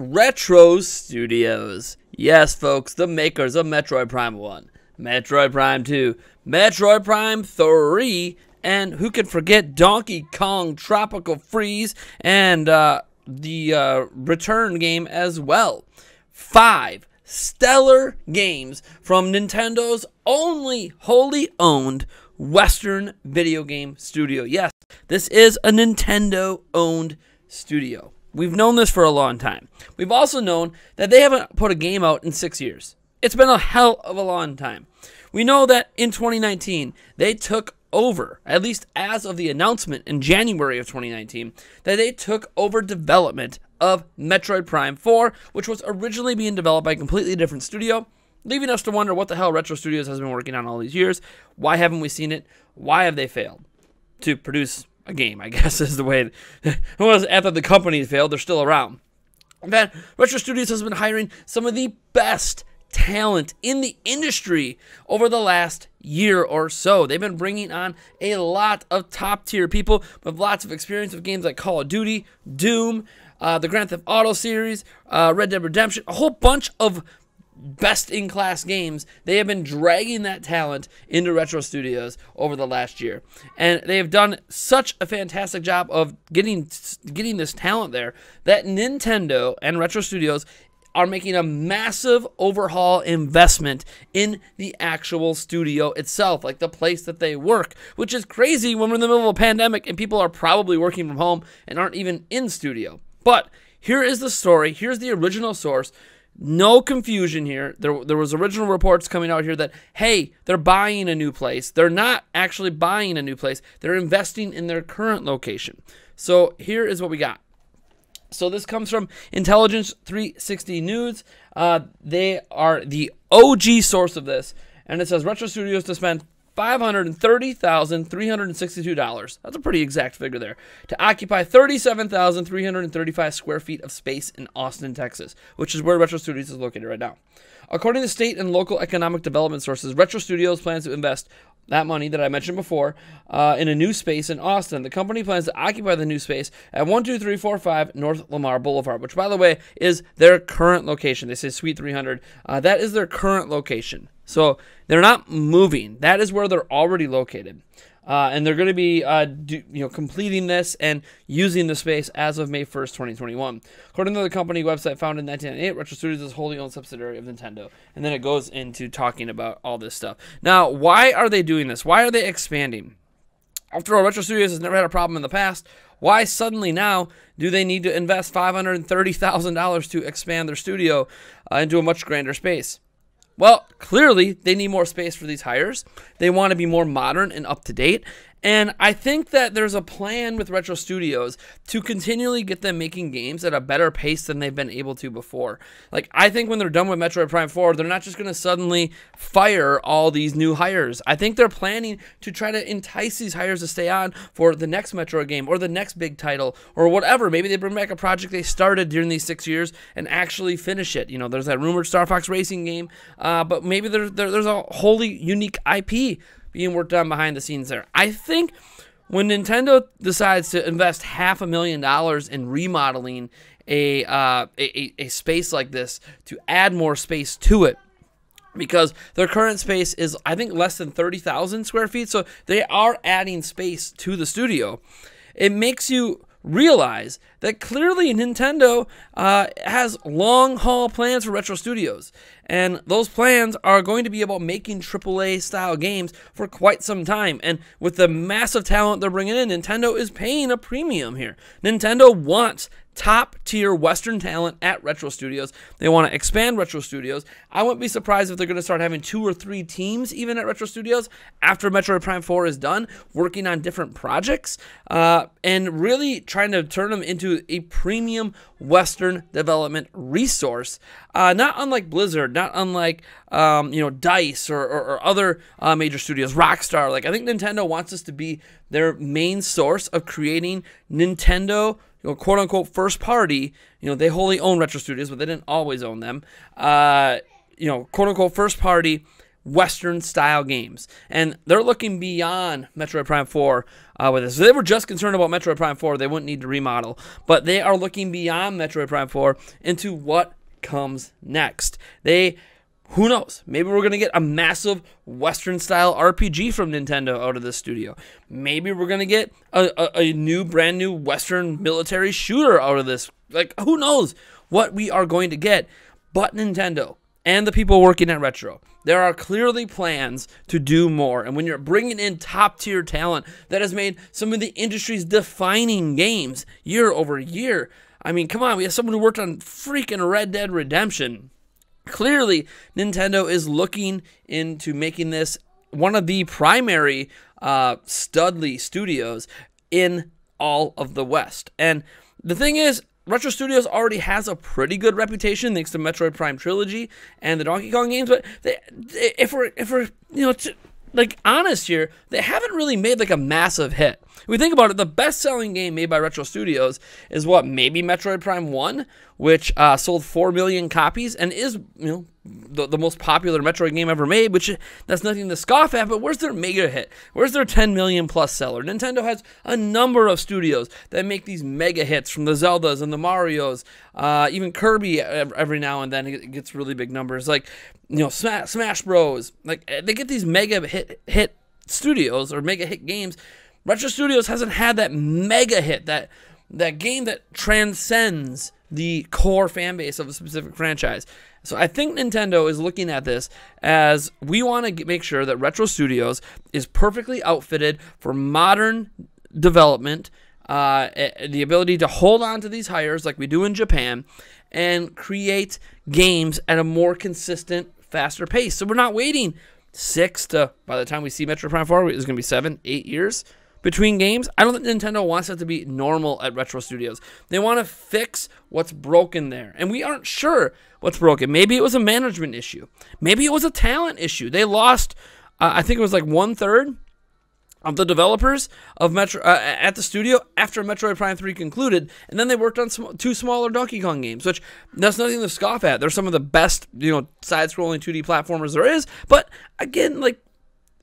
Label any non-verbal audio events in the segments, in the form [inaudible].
Retro Studios. Yes, folks, the makers of Metroid Prime 1, Metroid Prime 2, Metroid Prime 3, and who can forget Donkey Kong Tropical Freeze and uh, the uh, return game as well. Five stellar games from Nintendo's only wholly owned Western video game studio. Yes, this is a Nintendo owned studio. We've known this for a long time. We've also known that they haven't put a game out in six years. It's been a hell of a long time. We know that in 2019, they took over, at least as of the announcement in January of 2019, that they took over development of Metroid Prime 4, which was originally being developed by a completely different studio, leaving us to wonder what the hell Retro Studios has been working on all these years. Why haven't we seen it? Why have they failed to produce a game, I [laughs] guess is the way. It was after the company failed, they're still around. In fact, Retro Studios has been hiring some of the best talent in the industry over the last year or so. They've been bringing on a lot of top tier people with lots of experience with games like Call of Duty, Doom, uh, the Grand Theft Auto series, uh, Red Dead Redemption, a whole bunch of best in class games. They have been dragging that talent into Retro Studios over the last year. And they have done such a fantastic job of getting getting this talent there that Nintendo and Retro Studios are making a massive overhaul investment in the actual studio itself, like the place that they work, which is crazy when we're in the middle of a pandemic and people are probably working from home and aren't even in studio. But here is the story, here's the original source no confusion here. There, there was original reports coming out here that, hey, they're buying a new place. They're not actually buying a new place. They're investing in their current location. So here is what we got. So this comes from Intelligence 360 News. Uh, they are the OG source of this. And it says Retro Studios to spend $530,362. That's a pretty exact figure there. To occupy 37,335 square feet of space in Austin, Texas, which is where Retro Studios is located right now. According to state and local economic development sources, Retro Studios plans to invest that money that I mentioned before uh, in a new space in Austin. The company plans to occupy the new space at 12345 North Lamar Boulevard, which, by the way, is their current location. They say Suite 300. Uh, that is their current location. So they're not moving. That is where they're already located. Uh, and they're going to be uh, do, you know completing this and using the space as of May 1st, 2021. According to the company website founded in 1998, Retro Studios is wholly owned subsidiary of Nintendo. And then it goes into talking about all this stuff. Now, why are they doing this? Why are they expanding? After all, Retro Studios has never had a problem in the past. Why suddenly now do they need to invest $530,000 to expand their studio uh, into a much grander space? Well, clearly they need more space for these hires. They want to be more modern and up to date, and I think that there's a plan with Retro Studios to continually get them making games at a better pace than they've been able to before. Like, I think when they're done with Metroid Prime 4, they're not just going to suddenly fire all these new hires. I think they're planning to try to entice these hires to stay on for the next Metroid game or the next big title or whatever. Maybe they bring back a project they started during these six years and actually finish it. You know, there's that rumored Star Fox Racing game, uh, but maybe there's there's a wholly unique IP being worked on behind the scenes there. I think when Nintendo decides to invest half a million dollars in remodeling a, uh, a, a space like this to add more space to it, because their current space is I think less than thirty thousand square feet, so they are adding space to the studio. It makes you realize that clearly Nintendo uh, has long haul plans for Retro Studios, and those plans are going to be about making AAA style games for quite some time. And with the massive talent they're bringing in, Nintendo is paying a premium here. Nintendo wants top tier Western talent at Retro Studios. They want to expand Retro Studios. I wouldn't be surprised if they're going to start having two or three teams even at Retro Studios after Metroid Prime 4 is done, working on different projects uh, and really trying to turn them into a premium Western development resource. Uh, not unlike Blizzard, not unlike um, you know Dice or, or, or other uh, major studios, Rockstar. Like I think Nintendo wants us to be their main source of creating Nintendo you know, quote unquote first party, you know, they wholly own retro studios, but they didn't always own them. Uh, you know, quote unquote first party Western style games. And they're looking beyond Metroid Prime 4 uh, with this. So they were just concerned about Metroid Prime 4. They wouldn't need to remodel. But they are looking beyond Metroid Prime 4 into what comes next. They who knows? Maybe we're going to get a massive Western style RPG from Nintendo out of this studio. Maybe we're going to get a, a, a, new, brand new Western military shooter out of this. Like, who knows what we are going to get? But Nintendo and the people working at Retro, there are clearly plans to do more. And when you're bringing in top tier talent that has made some of the industry's defining games year over year, I mean, come on, we have someone who worked on freaking Red Dead Redemption clearly Nintendo is looking into making this one of the primary uh, Studley studios in all of the West. And the thing is, Retro Studios already has a pretty good reputation thanks to Metroid Prime trilogy and the Donkey Kong games. But they, if we're if we're you know like honest here, they haven't really made like a massive hit. we think about it, the best-selling game made by Retro Studios is what maybe Metroid Prime One, which uh, sold four million copies and is you know the, the most popular Metroid game ever made, which that's nothing to scoff at, but where's their mega hit? Where's their 10 million plus seller? Nintendo has a number of studios that make these mega hits from the Zeldas and the Marios, uh, even Kirby every now and then it gets really big numbers. Like, you know, Smash, Smash Bros. Like, eh, they get these mega hit, hit studios or mega hit games. Retro Studios hasn't had that mega hit, that, that game that transcends the core fan base of a specific franchise. So I think Nintendo is looking at this as we want to make sure that Retro Studios is perfectly outfitted for modern development, uh, the ability to hold on to these hires like we do in Japan, and create games at a more consistent, faster pace. So we're not waiting six to by the time we see Metro Prime Four, it's going to be seven, eight years between games. I don't think Nintendo wants that to be normal at Retro Studios. They want to fix what's broken there. And we aren't sure what's broken. Maybe it was a management issue. Maybe it was a talent issue. They lost, uh, I think it was like one third of the developers of Metro uh, at the studio after Metroid Prime 3 concluded, and then they worked on sm two smaller Donkey Kong games, which that's nothing to scoff at. They're some of the best, you know, side-scrolling 2D platformers there is. But again, like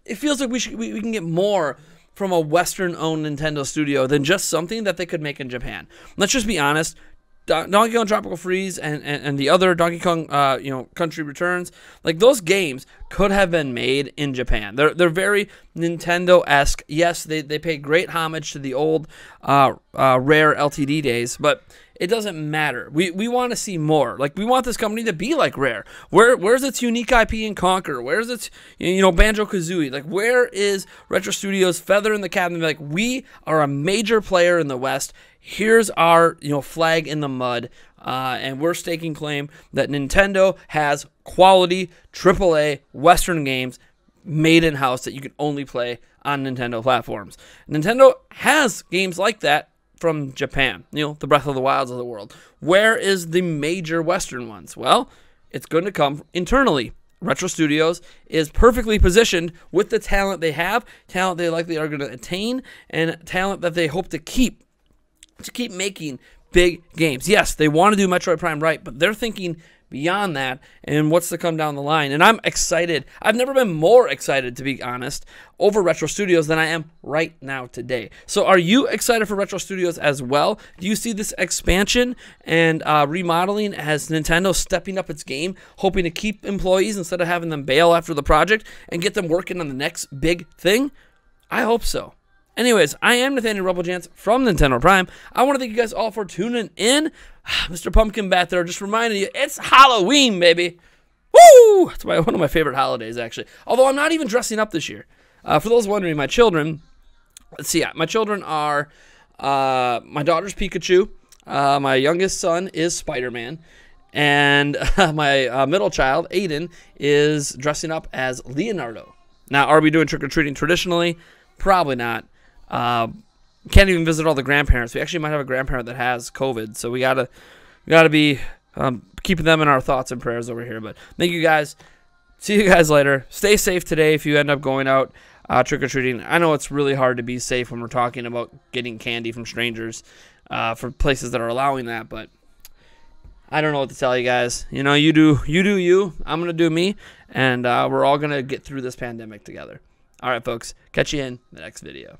it feels like we should we, we can get more from a Western owned Nintendo studio than just something that they could make in Japan. Let's just be honest. Donkey Kong Tropical Freeze and, and, and the other Donkey Kong, uh, you know, Country Returns, like those games could have been made in Japan. They're, they're very Nintendo esque. Yes, they, they pay great homage to the old uh, uh, rare LTD days, but it doesn't matter. We we want to see more. Like we want this company to be like Rare. Where where's its unique IP in Conquer? Where's its you know Banjo Kazooie? Like where is Retro Studios feather in the cap and be like we are a major player in the West. Here's our you know flag in the mud, uh, and we're staking claim that Nintendo has quality AAA Western games made in house that you can only play on Nintendo platforms. Nintendo has games like that from Japan, you know, the Breath of the Wilds of the world. Where is the major Western ones? Well, it's going to come internally. Retro Studios is perfectly positioned with the talent they have, talent they likely are going to attain, and talent that they hope to keep to keep making big games. Yes, they want to do Metroid Prime right, but they're thinking beyond that and what's to come down the line. And I'm excited. I've never been more excited, to be honest, over Retro Studios than I am right now today. So, are you excited for Retro Studios as well? Do you see this expansion and uh, remodeling as Nintendo stepping up its game, hoping to keep employees instead of having them bail after the project and get them working on the next big thing? I hope so. Anyways, I am Nathaniel Rubblejance from Nintendo Prime. I want to thank you guys all for tuning in. [sighs] Mr. Pumpkin Bat there just reminding you, it's Halloween, baby. Woo! It's my, [laughs] one of my favorite holidays, actually. Although I'm not even dressing up this year. Uh, for those wondering, my children, let's see, my children are uh, my daughter's Pikachu, uh, my youngest son is Spider Man, and [laughs] my uh, middle child, Aiden, is dressing up as Leonardo. Now, are we doing trick or treating traditionally? Probably not. Uh, can't even visit all the grandparents. We actually might have a grandparent that has COVID, so we gotta we gotta be um, keeping them in our thoughts and prayers over here. But thank you guys. See you guys later. Stay safe today if you end up going out uh, trick or treating. I know it's really hard to be safe when we're talking about getting candy from strangers uh, for places that are allowing that, but I don't know what to tell you guys. You know, you do you do you. I'm gonna do me, and uh, we're all gonna get through this pandemic together. All right, folks. Catch you in the next video.